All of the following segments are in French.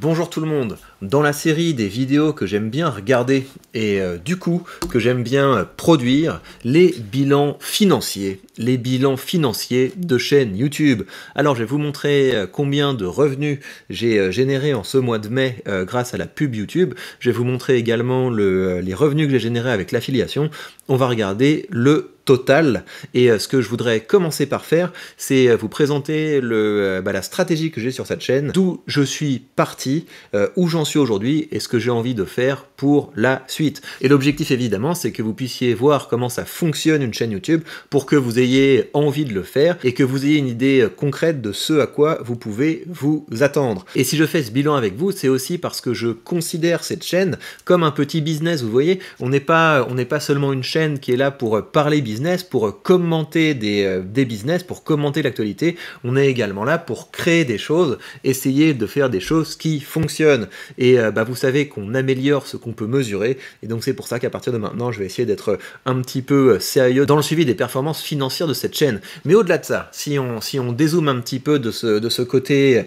Bonjour tout le monde, dans la série des vidéos que j'aime bien regarder et euh, du coup que j'aime bien euh, produire, les bilans financiers, les bilans financiers de chaîne YouTube. Alors je vais vous montrer euh, combien de revenus j'ai généré en ce mois de mai grâce à la pub YouTube. Je vais vous montrer également les revenus que j'ai générés avec l'affiliation. On va regarder le Total Et euh, ce que je voudrais commencer par faire, c'est euh, vous présenter le, euh, bah, la stratégie que j'ai sur cette chaîne, d'où je suis parti, où j'en suis aujourd'hui et ce que j'ai envie de faire pour la suite. Et l'objectif évidemment, c'est que vous puissiez voir comment ça fonctionne une chaîne YouTube pour que vous ayez envie de le faire et que vous ayez une idée concrète de ce à quoi vous pouvez vous attendre. Et si je fais ce bilan avec vous, c'est aussi parce que je considère cette chaîne comme un petit business, vous voyez, on n'est pas, pas seulement une chaîne qui est là pour parler bien pour euh, commenter euh, des, business, pour commenter l'actualité. On est également là pour créer des choses, essayer de faire des choses qui fonctionnent. Et euh, bah, vous savez qu'on améliore ce qu'on peut mesurer. Et donc c'est pour ça qu'à partir de maintenant, je vais essayer d'être un petit peu sérieux dans le suivi des performances financières de cette chaîne. Mais au-delà de ça, si on, si on dézoome un petit peu de ce, de ce côté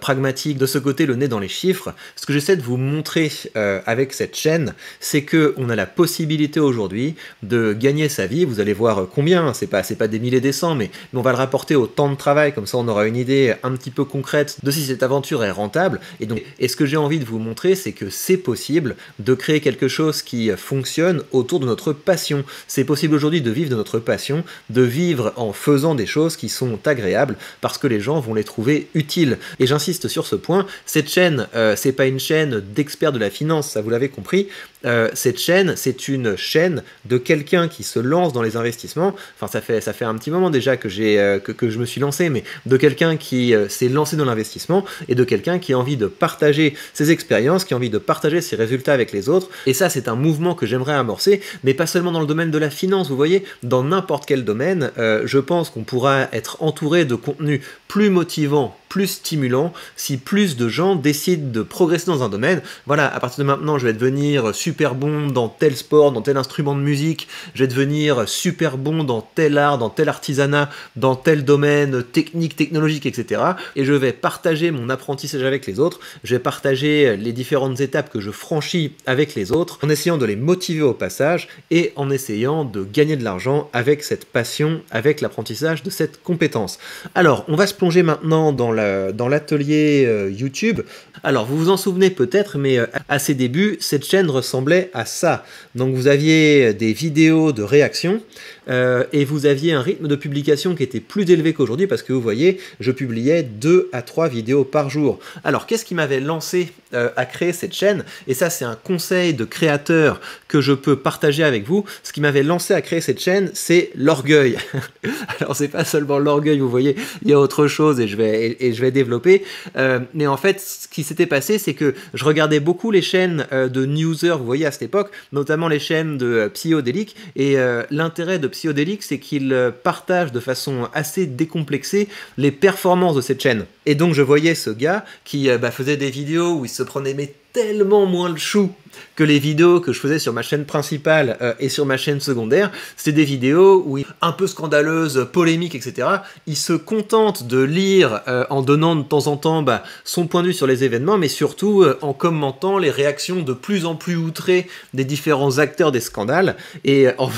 pragmatique, de ce côté le nez dans les chiffres, ce que j'essaie de vous montrer avec cette chaîne, c'est que on a la possibilité aujourd'hui de gagner sa vie. Vous allez voir euh, combien, c'est pas, pas des milliers des cents, mais, on va le rapporter au temps de travail, comme ça on aura une idée un petit peu concrète de si cette aventure est rentable. Et donc, et ce que j'ai envie de vous montrer, c'est que c'est possible de créer quelque chose qui fonctionne autour de notre passion. C'est possible aujourd'hui de vivre de notre passion, de vivre en faisant des choses qui sont agréables, parce que les gens vont les trouver utiles. Et j'insiste sur ce point, cette chaîne, euh, c'est pas une chaîne d'experts de la finance, ça vous l'avez compris, euh, cette chaîne, c'est une chaîne de quelqu'un qui se lance dans les investissements, enfin ça fait, ça fait un petit moment déjà que, euh, que, je me suis lancé, mais de quelqu'un qui euh, s'est lancé dans l'investissement et de quelqu'un qui a envie de partager ses expériences, qui a envie de partager ses résultats avec les autres. Et ça, c'est un mouvement que j'aimerais amorcer, mais pas seulement dans le domaine de la finance, vous voyez, dans n'importe quel domaine, euh, je pense qu'on pourra être entouré de contenus plus motivants plus stimulant si plus de gens décident de progresser dans un domaine. Voilà, à partir de maintenant, je vais devenir super bon dans tel sport, dans tel instrument de musique, je vais devenir super bon dans tel art, dans tel artisanat, dans tel domaine technique, technologique, etc. Et je vais partager mon apprentissage avec les autres, je vais partager les différentes étapes que je franchis avec les autres, en essayant de les motiver au passage et en essayant de gagner de l'argent avec cette passion, avec l'apprentissage de cette compétence. Alors, on va se plonger maintenant dans la dans l'atelier euh, YouTube. Alors vous vous en souvenez peut-être, mais euh, à ses débuts, cette chaîne ressemblait à ça. Donc vous aviez des vidéos de réaction euh, et vous aviez un rythme de publication qui était plus élevé qu'aujourd'hui parce que vous voyez, je publiais 2 à 3 vidéos par jour. Alors qu'est-ce qui m'avait lancé euh, à créer cette chaîne Et ça c'est un conseil de créateur que je peux partager avec vous. Ce qui m'avait lancé à créer cette chaîne, c'est l'orgueil. Alors c'est pas seulement l'orgueil, vous voyez, il y a autre chose et je vais, et, je vais développer. Euh, mais en fait, ce qui s'était passé, c'est que je regardais beaucoup les chaînes de newsers, vous voyez à cette époque, notamment les chaînes de Psyodélique, et l'intérêt de psychodélique, c'est qu'il euh, partage de façon assez décomplexée les performances de cette chaîne. Et donc je voyais ce gars qui euh, bah, faisait des vidéos où il se prenait tellement moins le chou que les vidéos que je faisais sur ma chaîne principale euh, et sur ma chaîne secondaire. C'est des vidéos où, un peu scandaleuses, polémiques, etc., il se contente de lire en donnant de temps en temps bah, son point de vue sur les événements, mais surtout en commentant les réactions de plus en plus outrées des différents acteurs des scandales. Et en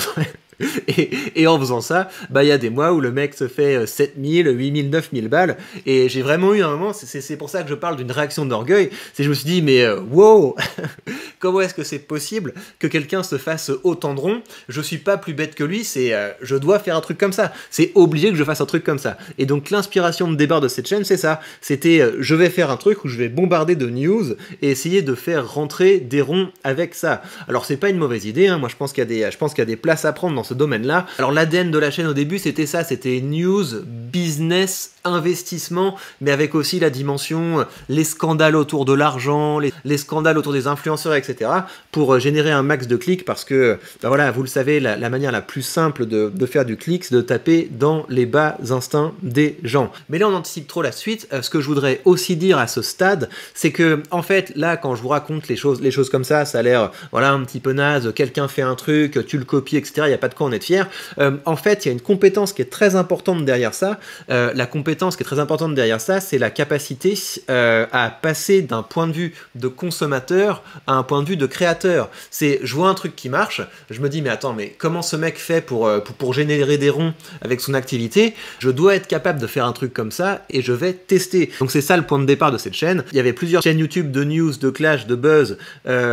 Et, en faisant ça, bah il y a des mois où le mec se fait 7000, 8000, 9000 balles. Et j'ai vraiment eu un moment, c'est pour ça que je parle d'une réaction d'orgueil, c'est je me suis dit, mais euh, wow, comment est-ce que c'est possible que quelqu'un se fasse autant de ronds Je suis pas plus bête que lui, c'est euh, je dois faire un truc comme ça. C'est obligé que je fasse un truc comme ça. Et donc l'inspiration de départ de cette chaîne, c'est ça. C'était euh, je vais faire un truc où je vais bombarder de news et essayer de faire rentrer des ronds avec ça. Alors c'est pas une mauvaise idée, hein. moi je pense qu'il y, a des, je pense qu'il y a des places à prendre dans ce domaine-là. Alors l'ADN de la chaîne au début, c'était ça, c'était news, business, investissement, mais avec aussi la dimension, euh, les scandales autour de l'argent, les, les, scandales autour des influenceurs, etc., pour euh, générer un max de clics, parce que, ben voilà, vous le savez, la, manière la plus simple de, de faire du clic, c'est de taper dans les bas instincts des gens. Mais là, on anticipe trop la suite. ce que je voudrais aussi dire à ce stade, c'est que, en fait, là, quand je vous raconte les choses, les choses comme ça, ça a l'air, voilà, un petit peu naze, quelqu'un fait un truc, tu le copies, etc., il n'y a pas de quoi en fier. Euh, en fait, il y a une compétence qui est très importante derrière ça. Euh, la compétence qui est très importante derrière ça, c'est la capacité euh, à passer d'un point de vue de consommateur à un point de vue de créateur. C'est, je vois un truc qui marche, je me dis, mais attends, mais comment ce mec fait pour, pour, pour générer des ronds avec son activité Je dois être capable de faire un truc comme ça et je vais tester. Donc c'est ça le point de départ de cette chaîne. Il y avait plusieurs chaînes YouTube de news, de clash, de buzz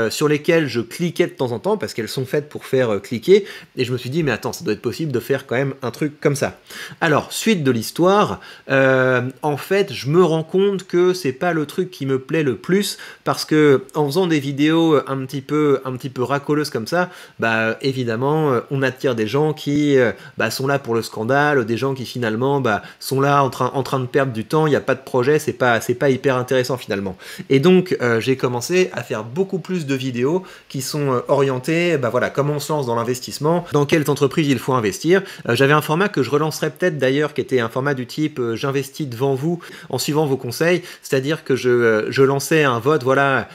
sur lesquelles je cliquais de temps en temps parce qu'elles sont faites pour faire cliquer et je me suis mais attends, ça doit être possible de faire quand même un truc comme ça. Alors, suite de l'histoire, euh, en fait, je me rends compte que c'est pas le truc qui me plaît le plus, parce que en faisant des vidéos un petit peu, un petit peu racoleuses comme ça, bah évidemment, euh, on attire des gens qui euh, bah, sont là pour le scandale, des gens qui finalement bah, sont là en train, en train de perdre du temps, il n'y a pas de projet, c'est pas, pas hyper intéressant finalement. Et donc, j'ai commencé à faire beaucoup plus de vidéos qui sont orientées, bah voilà, comment on se lance dans l'investissement, dans quel entreprise il faut investir. Euh, j'avais un format que je relancerai peut-être d'ailleurs, qui était un format du type euh, j'investis devant vous en suivant vos conseils, c'est-à-dire que je, euh, je, lançais un vote, voilà,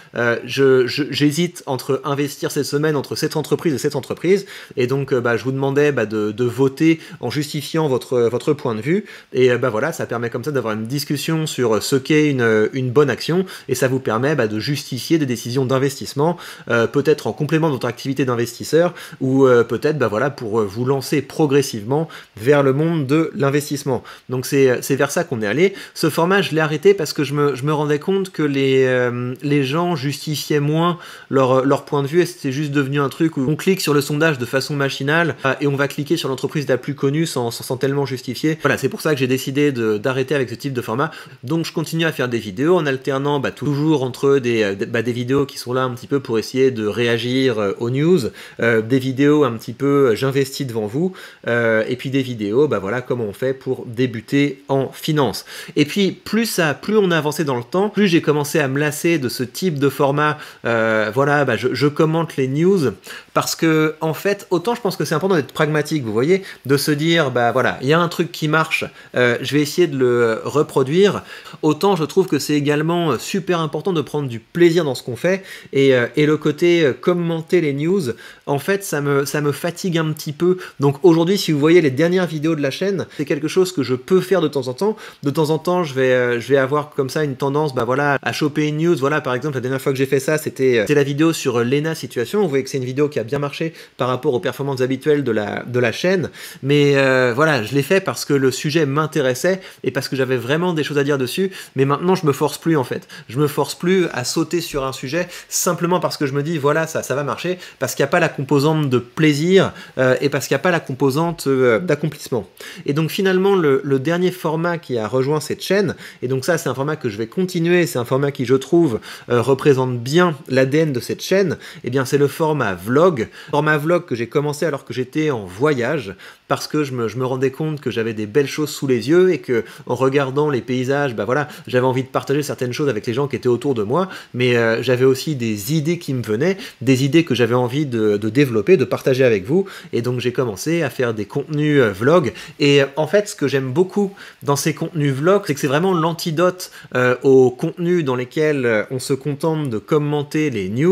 j'hésite entre investir cette semaine entre cette entreprise et cette entreprise, et donc bah, je vous demandais bah, de, de, voter en justifiant votre, votre point de vue, et bah, voilà, ça permet comme ça d'avoir une discussion sur ce qu'est une, une, bonne action, et ça vous permet bah, de justifier des décisions d'investissement, peut-être en complément de votre activité d'investisseur, ou peut-être bah, voilà, pour euh, vous lancer progressivement vers le monde de l'investissement. Donc euh, c'est vers ça qu'on est allé. Ce format, je l'ai arrêté parce que je me, je me, rendais compte que les, euh, les gens justifiaient moins leur, leur point de vue et c'était juste devenu un truc où on clique sur le sondage de façon machinale et on va cliquer sur l'entreprise la plus connue sans s'en sans tellement justifier. Voilà, c'est pour ça que j'ai décidé d'arrêter avec ce type de format. Donc je continue à faire des vidéos en alternant bah, toujours entre des, bah, des vidéos qui sont là un petit peu pour essayer de réagir aux news, des vidéos un petit peu investi devant vous, euh, et puis des vidéos, bah voilà comment on fait pour débuter en finance. Et puis plus ça, plus on avançait avancé dans le temps, plus j'ai commencé à me lasser de ce type de format. Euh, voilà, bah je, commente les news parce que en fait, autant je pense que c'est important d'être pragmatique, vous voyez, de se dire bah voilà, il y a un truc qui marche, euh, je vais essayer de le reproduire. Autant je trouve que c'est également super important de prendre du plaisir dans ce qu'on fait et, et le côté commenter les news, en fait, ça me, ça me fatigue un petit peu. Donc aujourd'hui, si vous voyez les dernières vidéos de la chaîne, c'est quelque chose que je peux faire de temps en temps. De temps en temps, je vais, euh, je vais avoir comme ça une tendance, bah voilà, à choper une news. Voilà, par exemple, la dernière fois que j'ai fait ça, c'était euh, la vidéo sur euh, l'ENA situation. Vous voyez que c'est une vidéo qui a bien marché par rapport aux performances habituelles de la, de la chaîne. Mais voilà, je l'ai fait parce que le sujet m'intéressait et parce que j'avais vraiment des choses à dire dessus. Mais maintenant, je me force plus en fait. Je me force plus à sauter sur un sujet simplement parce que je me dis, voilà, ça, ça va marcher. Parce qu'il n'y a pas la composante de plaisir euh, et parce qu'il n'y a pas la composante euh, d'accomplissement. Et donc finalement, le, dernier format qui a rejoint cette chaîne, et donc ça c'est un format que je vais continuer, c'est un format qui je trouve euh, représente bien l'ADN de cette chaîne, et eh bien c'est le format vlog. Format vlog que j'ai commencé alors que j'étais en voyage, parce que je me, rendais compte que j'avais des belles choses sous les yeux et que en regardant les paysages, bah voilà, j'avais envie de partager certaines choses avec les gens qui étaient autour de moi, mais j'avais aussi des idées qui me venaient, des idées que j'avais envie de, de, développer, de partager avec vous, et donc j'ai commencé à faire des contenus euh, vlog. Et euh, en fait, ce que j'aime beaucoup dans ces contenus vlog, c'est que c'est vraiment l'antidote euh, aux contenus dans lesquels on se contente de commenter les news.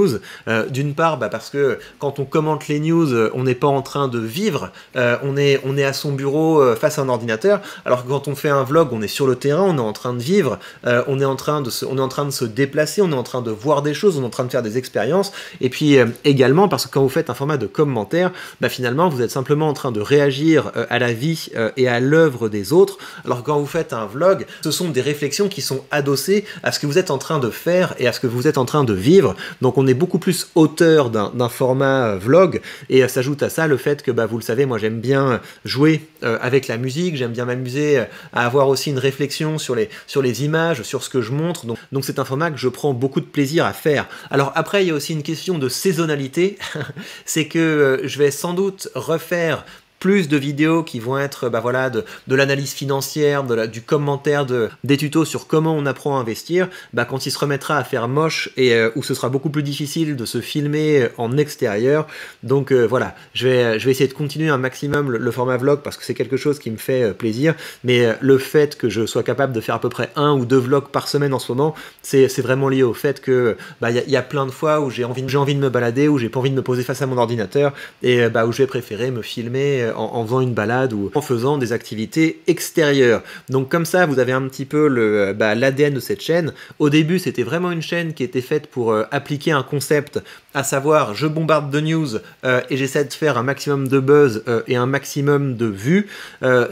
D'une part, bah, parce que quand on commente les news, on n'est pas en train de vivre. on, est, on est à son bureau face à un ordinateur. Alors que quand on fait un vlog, on est sur le terrain, on est en train de vivre, on, est en train de se, on est en train de se déplacer, on est en train de voir des choses, on est en train de faire des expériences. Et puis également, parce que quand vous faites un format de commentaire, bah, finalement, finalement, vous êtes simplement en train de réagir euh, à la vie euh, et à l'œuvre des autres, alors quand vous faites un vlog, ce sont des réflexions qui sont adossées à ce que vous êtes en train de faire et à ce que vous êtes en train de vivre. Donc on est beaucoup plus auteur d'un format euh, vlog, et s'ajoute à ça le fait que, bah, vous le savez, moi j'aime bien jouer avec la musique, j'aime bien m'amuser à avoir aussi une réflexion sur les, sur les images, sur ce que je montre, donc c'est un format que je prends beaucoup de plaisir à faire. Alors après, il y a aussi une question de saisonnalité, c'est que je vais sans doute refaire plus de vidéos qui vont être bah voilà, de, l'analyse financière, de du commentaire, de, des tutos sur comment on apprend à investir, bah quand il se remettra à faire moche et euh, où ce sera beaucoup plus difficile de se filmer en extérieur. Donc euh, voilà, je vais, euh, je vais essayer de continuer un maximum le, format vlog parce que c'est quelque chose qui me fait plaisir, mais le fait que je sois capable de faire à peu près un ou deux vlogs par semaine en ce moment, c'est vraiment lié au fait que bah, il bah, y, a, plein de fois où j'ai envie, envie de me balader, où j'ai pas envie de me poser face à mon ordinateur et bah, où je vais préférer me filmer en, faisant une balade ou en faisant des activités extérieures. Donc comme ça, vous avez un petit peu bah, l'ADN de cette chaîne. Au début, c'était vraiment une chaîne qui était faite pour euh, appliquer un concept, à savoir je bombarde de news euh, et j'essaie de faire un maximum de buzz euh, et un maximum de vues.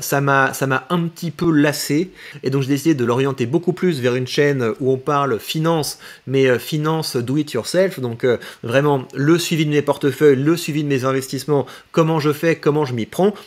ça m'a un petit peu lassé et donc j'ai décidé de l'orienter beaucoup plus vers une chaîne où on parle finance, mais finance do it yourself, donc vraiment le suivi de mes portefeuilles, le suivi de mes investissements, comment je fais, comment je m'y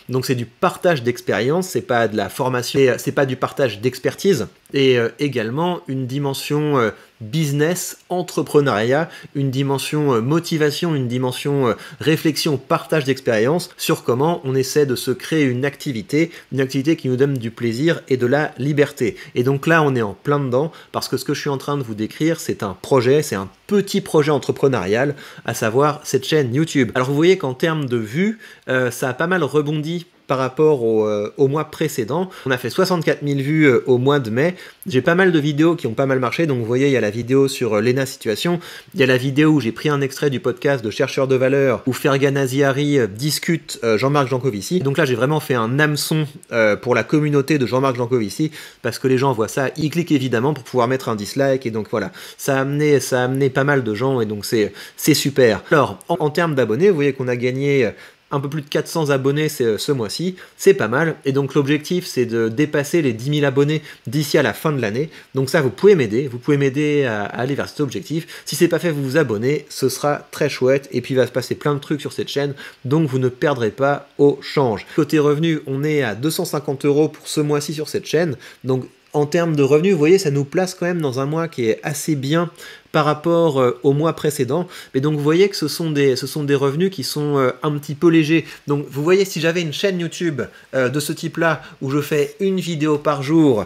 donc c'est du partage d'expérience, c'est pas de la formation, c'est pas du partage d'expertise. Et euh, également une dimension euh, business, entrepreneuriat, une dimension euh, motivation, une dimension euh, réflexion, partage d'expérience sur comment on essaie de se créer une activité, une activité qui nous donne du plaisir et de la liberté. Et donc là, on est en plein dedans parce que ce que je suis en train de vous décrire, c'est un projet, c'est un petit projet entrepreneurial, à savoir cette chaîne YouTube. Alors vous voyez qu'en termes de vues, euh, ça a pas mal rebondi par rapport euh, au, mois précédent. On a fait 64 000 vues euh, au mois de mai. J'ai pas mal de vidéos qui ont pas mal marché. Donc vous voyez, il y a la vidéo sur euh, l'ENA situation. Il y a la vidéo où j'ai pris un extrait du podcast de Chercheur de valeur où Fergan Aziari discute Jean-Marc Jancovici. Donc là, j'ai vraiment fait un hameçon pour la communauté de Jean-Marc Jancovici parce que les gens voient ça. Ils cliquent évidemment pour pouvoir mettre un dislike. Et donc voilà, ça a amené, ça a amené pas mal de gens et donc c'est super. Alors, en, en termes d'abonnés, vous voyez qu'on a gagné un peu plus de 400 abonnés euh, ce mois-ci, c'est pas mal. Et donc l'objectif, c'est de dépasser les 10 000 abonnés d'ici à la fin de l'année. Donc ça, vous pouvez m'aider, vous pouvez m'aider à, aller vers cet objectif. Si c'est pas fait, vous vous abonnez, ce sera très chouette. Et puis il va se passer plein de trucs sur cette chaîne, donc vous ne perdrez pas au change. Côté revenu, on est à 250 euros pour ce mois-ci sur cette chaîne, donc en termes de revenus, vous voyez, ça nous place quand même dans un mois qui est assez bien par rapport euh, au mois précédent. Mais donc vous voyez que ce sont des, ce sont des revenus qui sont euh, un petit peu légers. Donc vous voyez, si j'avais une chaîne YouTube euh, de ce type-là, où je fais une vidéo par jour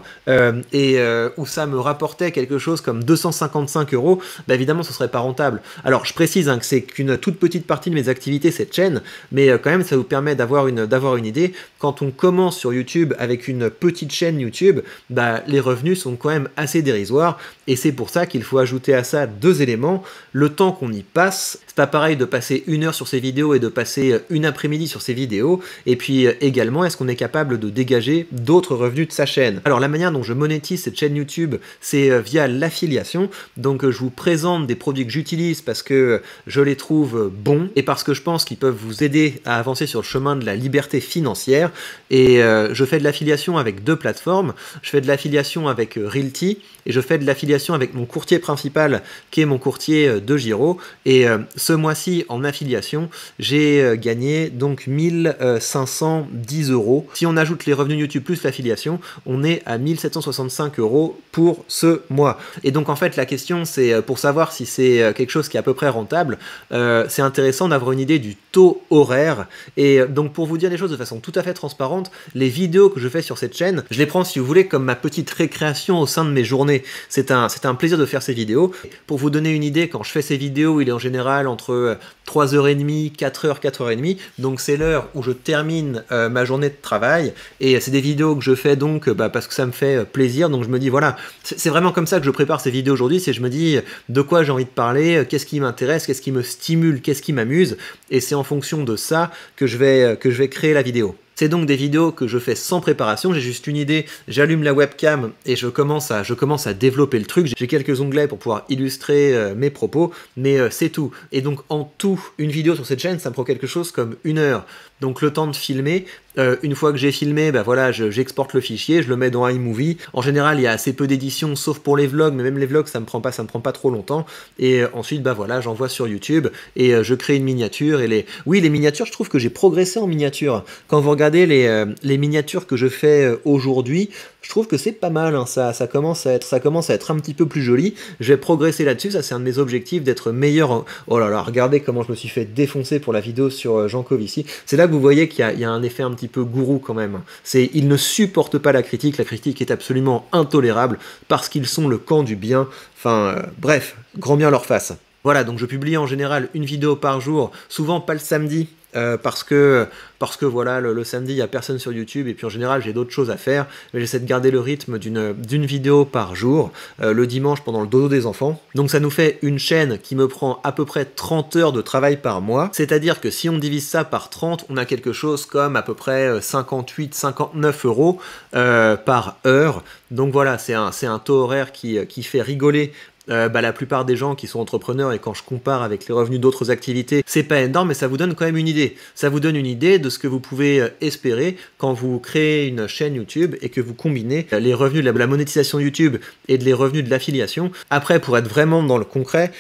et où ça me rapportait quelque chose comme 255 euros, bah évidemment ce serait pas rentable. Alors je précise hein, que c'est qu'une toute petite partie de mes activités cette chaîne, mais quand même ça vous permet d'avoir une, d'avoir une idée. Quand on commence sur YouTube avec une petite chaîne YouTube, bah, les revenus sont quand même assez dérisoires et c'est pour ça qu'il faut ajouter à ça deux éléments, le temps qu'on y passe pas pareil de passer une heure sur ces vidéos et de passer euh, une après-midi sur ces vidéos. Et puis euh, également, est-ce qu'on est capable de dégager d'autres revenus de sa chaîne Alors la manière dont je monétise cette chaîne YouTube, c'est euh, via l'affiliation. Donc je vous présente des produits que j'utilise parce que je les trouve bons et parce que je pense qu'ils peuvent vous aider à avancer sur le chemin de la liberté financière. Et je fais de l'affiliation avec deux plateformes. Je fais de l'affiliation avec Realty et je fais de l'affiliation avec mon courtier principal qui est mon courtier de Giro. Et ce mois-ci en affiliation, j'ai euh, gagné donc 1510 euros. Si on ajoute les revenus YouTube plus l'affiliation, on est à 1765 euros pour ce mois. Et donc en fait la question c'est euh, pour savoir si c'est euh, quelque chose qui est à peu près rentable, c'est intéressant d'avoir une idée du taux horaire. Et donc pour vous dire les choses de façon tout à fait transparente, les vidéos que je fais sur cette chaîne, je les prends si vous voulez comme ma petite récréation au sein de mes journées. C'est un, un plaisir de faire ces vidéos. Pour vous donner une idée, quand je fais ces vidéos, il est en général entre 3h30, 4h, 4h30. Donc c'est l'heure où je termine euh, ma journée de travail. Et c'est des vidéos que je fais donc euh, bah, parce que ça me fait euh, plaisir. Donc je me dis voilà, c'est vraiment comme ça que je prépare ces vidéos aujourd'hui. C'est je me dis de quoi j'ai envie de parler, qu'est-ce qui m'intéresse, qu'est-ce qui me stimule, qu'est-ce qui m'amuse. Et c'est en fonction de ça que je vais, que je vais créer la vidéo. C'est donc des vidéos que je fais sans préparation, j'ai juste une idée, j'allume la webcam et je commence à, je commence à développer le truc. J'ai quelques onglets pour pouvoir illustrer euh, mes propos, mais euh, c'est tout. Et donc en tout, une vidéo sur cette chaîne, ça me prend quelque chose comme une heure. Donc le temps de filmer, euh, une fois que j'ai filmé, bah voilà, j'exporte le fichier, je le mets dans iMovie. En général, il y a assez peu d'éditions, sauf pour les vlogs, mais même les vlogs, ça me prend pas, ça me prend pas trop longtemps. Et euh, ensuite, bah voilà, j'envoie sur YouTube et euh, je crée une miniature. Et les, oui, les miniatures, je trouve que j'ai progressé en miniature. Quand vous regardez les, les miniatures que je fais aujourd'hui, je trouve que c'est pas mal. Hein. Ça, ça, commence à être, ça commence à être un petit peu plus joli. Je vais progresser là-dessus. Ça, c'est un de mes objectifs d'être meilleur. Oh là là, regardez comment je me suis fait défoncer pour la vidéo sur euh, Jean ici. C'est là que vous voyez qu'il y, a un effet un petit peu gourou quand même. C'est il ne supporte pas la critique. La critique est absolument intolérable parce qu'ils sont le camp du bien. Enfin, euh, bref, grand bien leur face. Voilà, donc je publie en général une vidéo par jour, souvent pas le samedi, euh, parce que parce que voilà le, samedi il n'y a personne sur YouTube et puis en général j'ai d'autres choses à faire mais j'essaie de garder le rythme d'une vidéo par jour euh, le dimanche pendant le dodo des enfants donc ça nous fait une chaîne qui me prend à peu près 30 heures de travail par mois c'est à dire que si on divise ça par 30 on a quelque chose comme à peu près 58 euh, 59 euros par heure donc voilà c'est un un taux horaire qui qui fait rigoler euh, bah, la plupart des gens qui sont entrepreneurs, et quand je compare avec les revenus d'autres activités, c'est pas énorme, mais ça vous donne quand même une idée. Ça vous donne une idée de ce que vous pouvez euh, espérer quand vous créez une chaîne YouTube et que vous combinez euh, les revenus de la, monétisation YouTube et de les revenus de l'affiliation. Après, pour être vraiment dans le concret,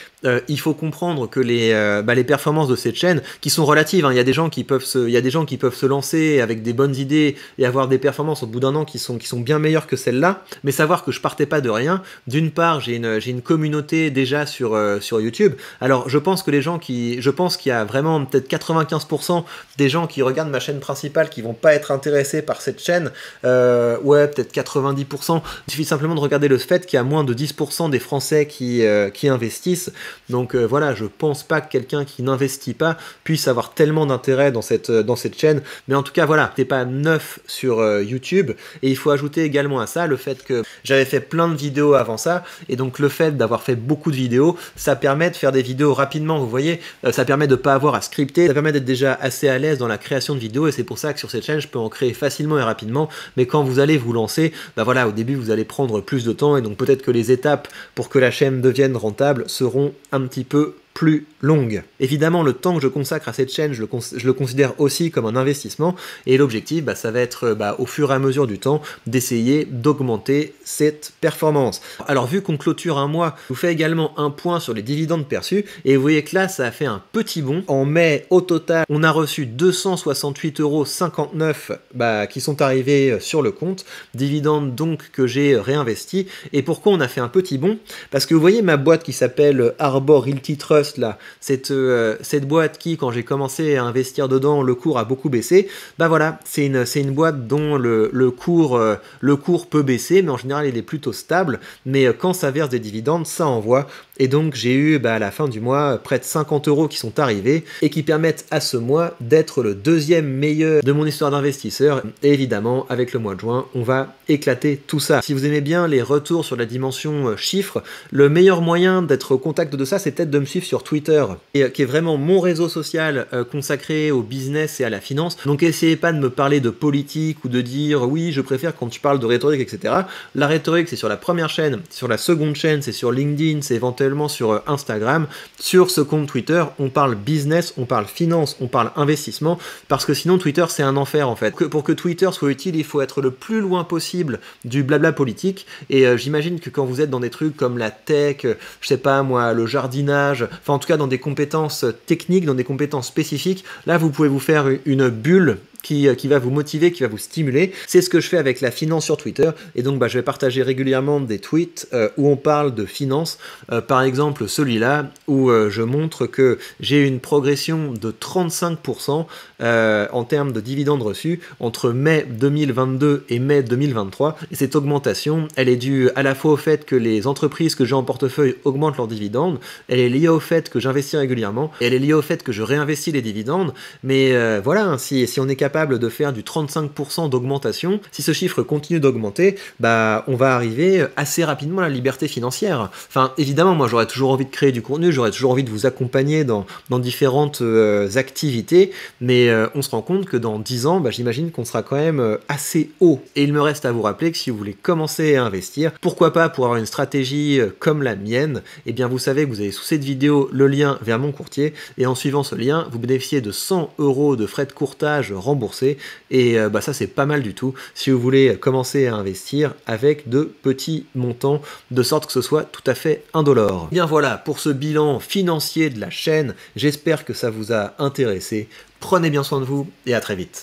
il faut comprendre que les, bah, les performances de cette chaîne, qui sont relatives, hein, il, y a des gens qui peuvent se, il y a des gens qui peuvent se lancer avec des bonnes idées et avoir des performances au bout d'un an qui sont, qui sont bien meilleures que celles-là, mais savoir que je partais pas de rien. D'une part, j'ai une, j'ai une communauté déjà sur, euh, sur YouTube. Alors, je pense que les gens qui. Je pense qu'il y a vraiment peut-être 95% des gens qui regardent ma chaîne principale qui vont pas être intéressés par cette chaîne. Euh, ouais, peut-être 90%. Il suffit simplement de regarder le fait qu'il y a moins de 10% des Français qui, euh, qui investissent. Donc voilà, je pense pas que quelqu'un qui n'investit pas puisse avoir tellement d'intérêt dans cette, dans cette chaîne. Mais en tout cas, voilà, t'es pas neuf sur YouTube. Et il faut ajouter également à ça le fait que j'avais fait plein de vidéos avant ça. Et donc le fait d'avoir fait beaucoup de vidéos, ça permet de faire des vidéos rapidement, vous voyez, euh, ça permet de pas avoir à scripter, ça permet d'être déjà assez à l'aise dans la création de vidéos et c'est pour ça que sur cette chaîne je peux en créer facilement et rapidement, mais quand vous allez vous lancer, ben voilà, au début vous allez prendre plus de temps et donc peut-être que les étapes pour que la chaîne devienne rentable seront un petit peu plus longue. Évidemment, le temps que je consacre à cette chaîne, je le, je le considère aussi comme un investissement, et l'objectif, bah, ça va être bah, au fur et à mesure du temps d'essayer d'augmenter cette performance. Alors vu qu'on clôture un mois, je vous fais également un point sur les dividendes perçus, et vous voyez que là, ça a fait un petit bond. En mai, au total, on a reçu 268,59 euros bah, qui sont arrivés euh, sur le compte, dividendes donc que j'ai euh, réinvesti. Et pourquoi on a fait un petit bond Parce que vous voyez ma boîte qui s'appelle Arbor Realty Trust, là, cette, euh, cette boîte qui, quand j'ai commencé à investir dedans, le cours a beaucoup baissé, bah voilà, c'est une, c'est une boîte dont le, le cours, euh, le cours peut baisser, mais en général il est plutôt stable, mais euh, quand ça verse des dividendes, ça envoie et donc j'ai eu bah, à la fin du mois près de 50 euros qui sont arrivés et qui permettent à ce mois d'être le deuxième meilleur de mon histoire d'investisseur. Et évidemment, avec le mois de juin, on va éclater tout ça. Si vous aimez bien les retours sur la dimension euh, chiffres, le meilleur moyen d'être au contact de ça, c'est peut-être de me suivre sur Twitter, et, euh, qui est vraiment mon réseau social euh, consacré au business et à la finance. Donc essayez pas de me parler de politique ou de dire oui, je préfère quand tu parles de rhétorique, etc. La rhétorique, c'est sur la première chaîne, sur la seconde chaîne, c'est sur LinkedIn, c'est éventuellement sur euh, Instagram. Sur ce compte Twitter, on parle business, on parle finance, on parle investissement, parce que sinon Twitter c'est un enfer en fait. Que pour que Twitter soit utile, il faut être le plus loin possible du blabla politique. Et euh, j'imagine que quand vous êtes dans des trucs comme la tech, euh, je sais pas moi, le jardinage, enfin en tout cas dans des compétences techniques, dans des compétences spécifiques, là vous pouvez vous faire une bulle euh, qui, va vous motiver, qui va vous stimuler. C'est ce que je fais avec la finance sur Twitter. Et donc, bah, je vais partager régulièrement des tweets euh, où on parle de finance. Euh, par exemple, celui-là, où je montre que j'ai une progression de 35% en termes de dividendes reçus entre mai 2022 et mai 2023. Et cette augmentation, elle est due à la fois au fait que les entreprises que j'ai en portefeuille augmentent leurs dividendes, elle est liée au fait que j'investis régulièrement, elle est liée au fait que je réinvestis les dividendes. Mais voilà, si, si on est capable de faire du 35% d'augmentation, si ce chiffre continue d'augmenter, bah, on va arriver assez rapidement à la liberté financière. Enfin, évidemment, moi j'aurais toujours envie de créer du contenu, j'aurais toujours envie de vous accompagner dans, différentes euh, activités, mais euh, on se rend compte que dans 10 ans, bah, j'imagine qu'on sera quand même euh, assez haut. Et il me reste à vous rappeler que si vous voulez commencer à investir, pourquoi pas pour avoir une stratégie comme la mienne, et eh bien vous savez que vous avez sous cette vidéo le lien vers mon courtier, et en suivant ce lien, vous bénéficiez de 100 euros de frais de courtage remboursés et euh, bah, ça, c'est pas mal du tout si vous voulez commencer à investir avec de petits montants, de sorte que ce soit tout à fait indolore. bien voilà pour ce bilan financier de la chaîne. J'espère que ça vous a intéressé. Prenez bien soin de vous et à très vite.